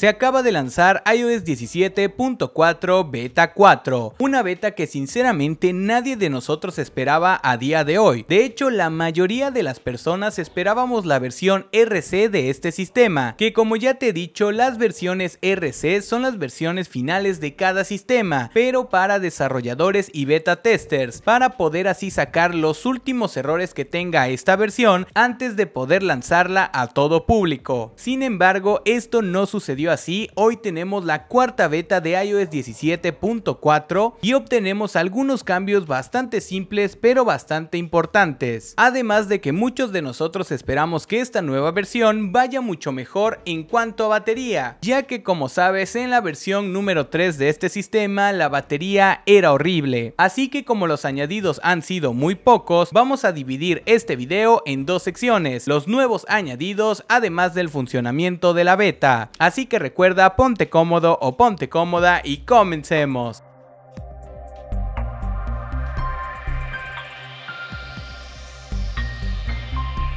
se acaba de lanzar iOS 17.4 Beta 4, una beta que sinceramente nadie de nosotros esperaba a día de hoy. De hecho, la mayoría de las personas esperábamos la versión RC de este sistema, que como ya te he dicho, las versiones RC son las versiones finales de cada sistema, pero para desarrolladores y beta testers, para poder así sacar los últimos errores que tenga esta versión antes de poder lanzarla a todo público. Sin embargo, esto no sucedió así, hoy tenemos la cuarta beta de iOS 17.4 y obtenemos algunos cambios bastante simples pero bastante importantes. Además de que muchos de nosotros esperamos que esta nueva versión vaya mucho mejor en cuanto a batería, ya que como sabes en la versión número 3 de este sistema la batería era horrible. Así que como los añadidos han sido muy pocos, vamos a dividir este video en dos secciones, los nuevos añadidos además del funcionamiento de la beta. Así que recuerda, ponte cómodo o ponte cómoda y comencemos.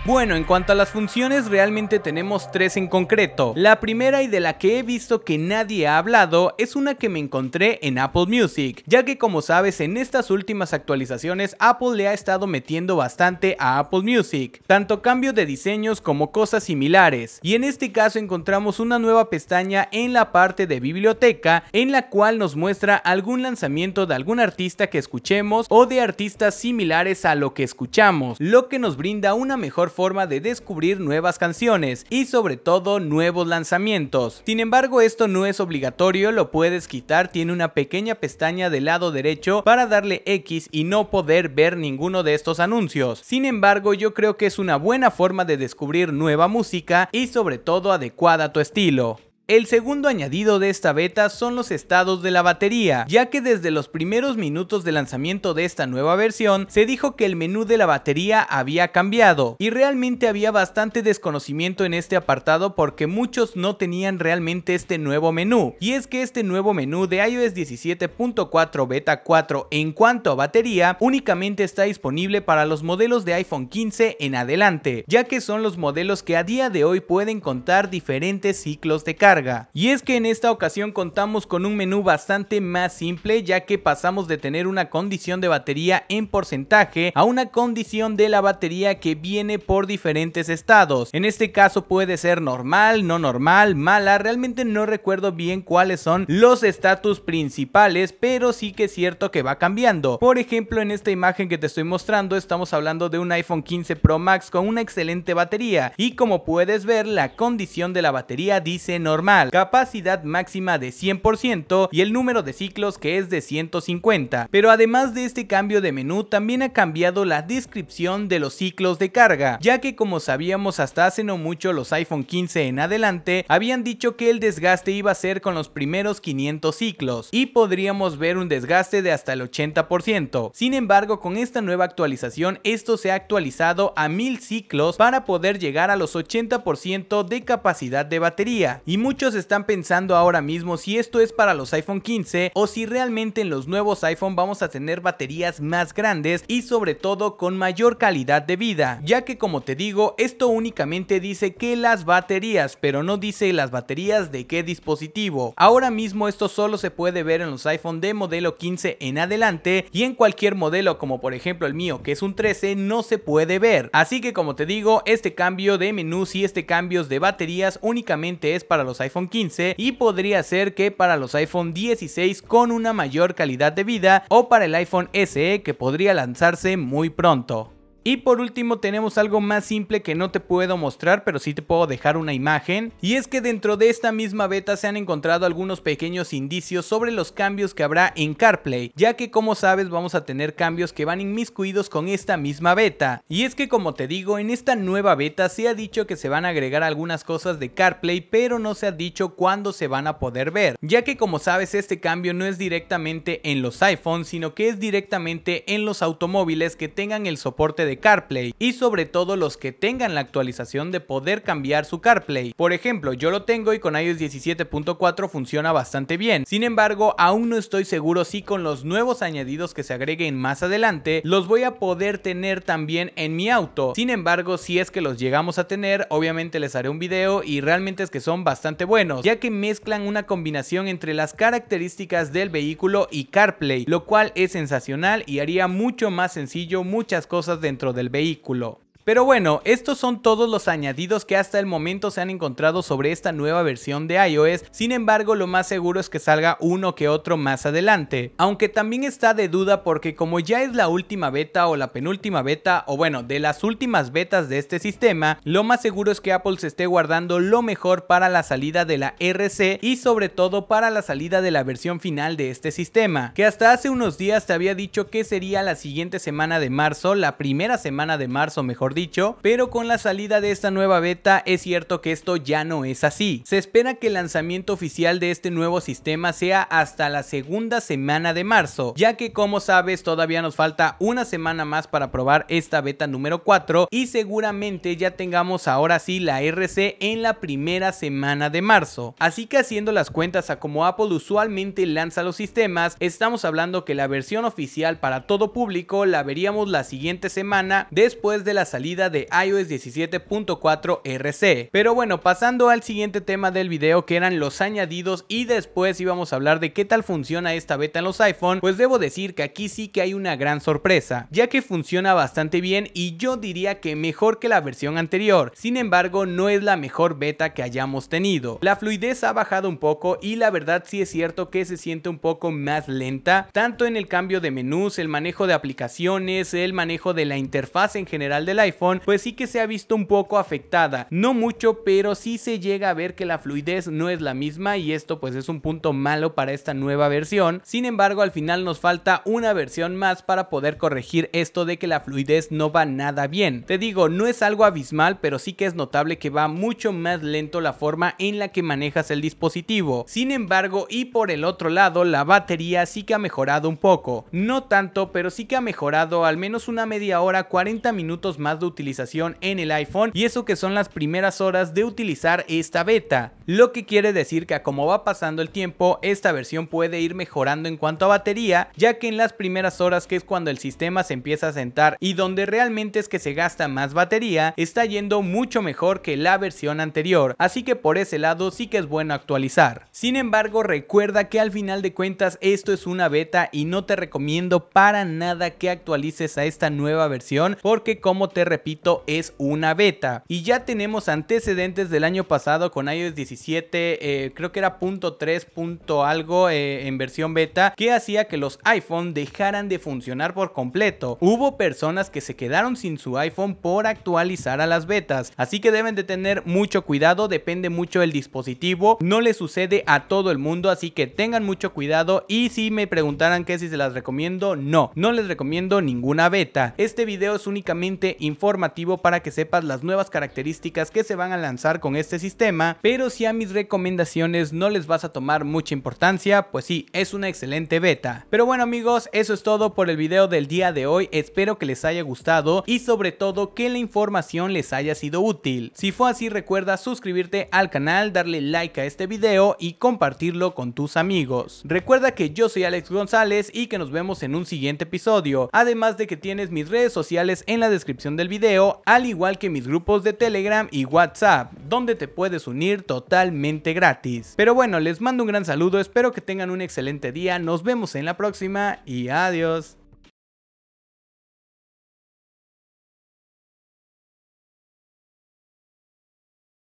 Bueno, en cuanto a las funciones, realmente tenemos tres en concreto. La primera y de la que he visto que nadie ha hablado es una que me encontré en Apple Music, ya que como sabes en estas últimas actualizaciones Apple le ha estado metiendo bastante a Apple Music, tanto cambio de diseños como cosas similares, y en este caso encontramos una nueva pestaña en la parte de biblioteca en la cual nos muestra algún lanzamiento de algún artista que escuchemos o de artistas similares a lo que escuchamos, lo que nos brinda una mejor forma de descubrir nuevas canciones y sobre todo nuevos lanzamientos. Sin embargo, esto no es obligatorio, lo puedes quitar, tiene una pequeña pestaña del lado derecho para darle X y no poder ver ninguno de estos anuncios. Sin embargo, yo creo que es una buena forma de descubrir nueva música y sobre todo adecuada a tu estilo. El segundo añadido de esta beta son los estados de la batería, ya que desde los primeros minutos de lanzamiento de esta nueva versión se dijo que el menú de la batería había cambiado y realmente había bastante desconocimiento en este apartado porque muchos no tenían realmente este nuevo menú. Y es que este nuevo menú de iOS 17.4 beta 4 en cuanto a batería únicamente está disponible para los modelos de iPhone 15 en adelante, ya que son los modelos que a día de hoy pueden contar diferentes ciclos de carga. Y es que en esta ocasión contamos con un menú bastante más simple ya que pasamos de tener una condición de batería en porcentaje a una condición de la batería que viene por diferentes estados. En este caso puede ser normal, no normal, mala, realmente no recuerdo bien cuáles son los estatus principales, pero sí que es cierto que va cambiando. Por ejemplo, en esta imagen que te estoy mostrando estamos hablando de un iPhone 15 Pro Max con una excelente batería y como puedes ver la condición de la batería dice normal capacidad máxima de 100% y el número de ciclos que es de 150. Pero además de este cambio de menú también ha cambiado la descripción de los ciclos de carga, ya que como sabíamos hasta hace no mucho los iPhone 15 en adelante habían dicho que el desgaste iba a ser con los primeros 500 ciclos y podríamos ver un desgaste de hasta el 80%. Sin embargo, con esta nueva actualización esto se ha actualizado a 1000 ciclos para poder llegar a los 80% de capacidad de batería y mucho Muchos están pensando ahora mismo si esto es para los iPhone 15 o si realmente en los nuevos iPhone vamos a tener baterías más grandes y sobre todo con mayor calidad de vida, ya que como te digo, esto únicamente dice que las baterías, pero no dice las baterías de qué dispositivo. Ahora mismo esto solo se puede ver en los iPhone de modelo 15 en adelante y en cualquier modelo como por ejemplo el mío que es un 13 no se puede ver. Así que como te digo, este cambio de menús y este cambio de baterías únicamente es para los iPhone 15 y podría ser que para los iPhone 16 con una mayor calidad de vida o para el iPhone SE que podría lanzarse muy pronto. Y por último tenemos algo más simple que no te puedo mostrar, pero sí te puedo dejar una imagen. Y es que dentro de esta misma beta se han encontrado algunos pequeños indicios sobre los cambios que habrá en CarPlay, ya que como sabes vamos a tener cambios que van inmiscuidos con esta misma beta. Y es que como te digo, en esta nueva beta se ha dicho que se van a agregar algunas cosas de CarPlay, pero no se ha dicho cuándo se van a poder ver, ya que como sabes este cambio no es directamente en los iPhones, sino que es directamente en los automóviles que tengan el soporte de CarPlay y sobre todo los que tengan la actualización de poder cambiar su CarPlay. Por ejemplo, yo lo tengo y con iOS 17.4 funciona bastante bien. Sin embargo, aún no estoy seguro si con los nuevos añadidos que se agreguen más adelante, los voy a poder tener también en mi auto. Sin embargo, si es que los llegamos a tener, obviamente les haré un video y realmente es que son bastante buenos, ya que mezclan una combinación entre las características del vehículo y CarPlay, lo cual es sensacional y haría mucho más sencillo muchas cosas dentro del vehículo pero bueno, estos son todos los añadidos que hasta el momento se han encontrado sobre esta nueva versión de iOS, sin embargo lo más seguro es que salga uno que otro más adelante. Aunque también está de duda porque como ya es la última beta o la penúltima beta, o bueno, de las últimas betas de este sistema, lo más seguro es que Apple se esté guardando lo mejor para la salida de la RC y sobre todo para la salida de la versión final de este sistema, que hasta hace unos días te había dicho que sería la siguiente semana de marzo, la primera semana de marzo mejor dicho, pero con la salida de esta nueva beta es cierto que esto ya no es así. Se espera que el lanzamiento oficial de este nuevo sistema sea hasta la segunda semana de marzo, ya que como sabes todavía nos falta una semana más para probar esta beta número 4 y seguramente ya tengamos ahora sí la RC en la primera semana de marzo. Así que haciendo las cuentas a como Apple usualmente lanza los sistemas, estamos hablando que la versión oficial para todo público la veríamos la siguiente semana después de la salida de iOS 17.4 RC. Pero bueno, pasando al siguiente tema del video que eran los añadidos y después íbamos a hablar de qué tal funciona esta beta en los iPhone, pues debo decir que aquí sí que hay una gran sorpresa, ya que funciona bastante bien y yo diría que mejor que la versión anterior, sin embargo no es la mejor beta que hayamos tenido. La fluidez ha bajado un poco y la verdad sí es cierto que se siente un poco más lenta, tanto en el cambio de menús, el manejo de aplicaciones, el manejo de la interfaz en general del iPhone, pues sí que se ha visto un poco afectada. No mucho, pero sí se llega a ver que la fluidez no es la misma y esto pues es un punto malo para esta nueva versión. Sin embargo, al final nos falta una versión más para poder corregir esto de que la fluidez no va nada bien. Te digo, no es algo abismal, pero sí que es notable que va mucho más lento la forma en la que manejas el dispositivo. Sin embargo, y por el otro lado, la batería sí que ha mejorado un poco. No tanto, pero sí que ha mejorado al menos una media hora, 40 minutos más utilización en el iPhone y eso que son las primeras horas de utilizar esta beta. Lo que quiere decir que a como va pasando el tiempo, esta versión puede ir mejorando en cuanto a batería, ya que en las primeras horas que es cuando el sistema se empieza a sentar y donde realmente es que se gasta más batería, está yendo mucho mejor que la versión anterior, así que por ese lado sí que es bueno actualizar. Sin embargo, recuerda que al final de cuentas esto es una beta y no te recomiendo para nada que actualices a esta nueva versión porque como te repito, es una beta. Y ya tenemos antecedentes del año pasado con iOS 17, eh, creo que era punto .3 algo eh, en versión beta, que hacía que los iPhone dejaran de funcionar por completo. Hubo personas que se quedaron sin su iPhone por actualizar a las betas, así que deben de tener mucho cuidado, depende mucho del dispositivo, no le sucede a todo el mundo, así que tengan mucho cuidado y si me preguntaran que si se las recomiendo, no, no les recomiendo ninguna beta. Este video es únicamente informativo informativo para que sepas las nuevas características que se van a lanzar con este sistema, pero si a mis recomendaciones no les vas a tomar mucha importancia, pues sí, es una excelente beta. Pero bueno amigos, eso es todo por el video del día de hoy, espero que les haya gustado y sobre todo que la información les haya sido útil. Si fue así recuerda suscribirte al canal, darle like a este video y compartirlo con tus amigos. Recuerda que yo soy Alex González y que nos vemos en un siguiente episodio, además de que tienes mis redes sociales en la descripción el video, al igual que mis grupos de Telegram y WhatsApp, donde te puedes unir totalmente gratis. Pero bueno, les mando un gran saludo, espero que tengan un excelente día, nos vemos en la próxima y adiós.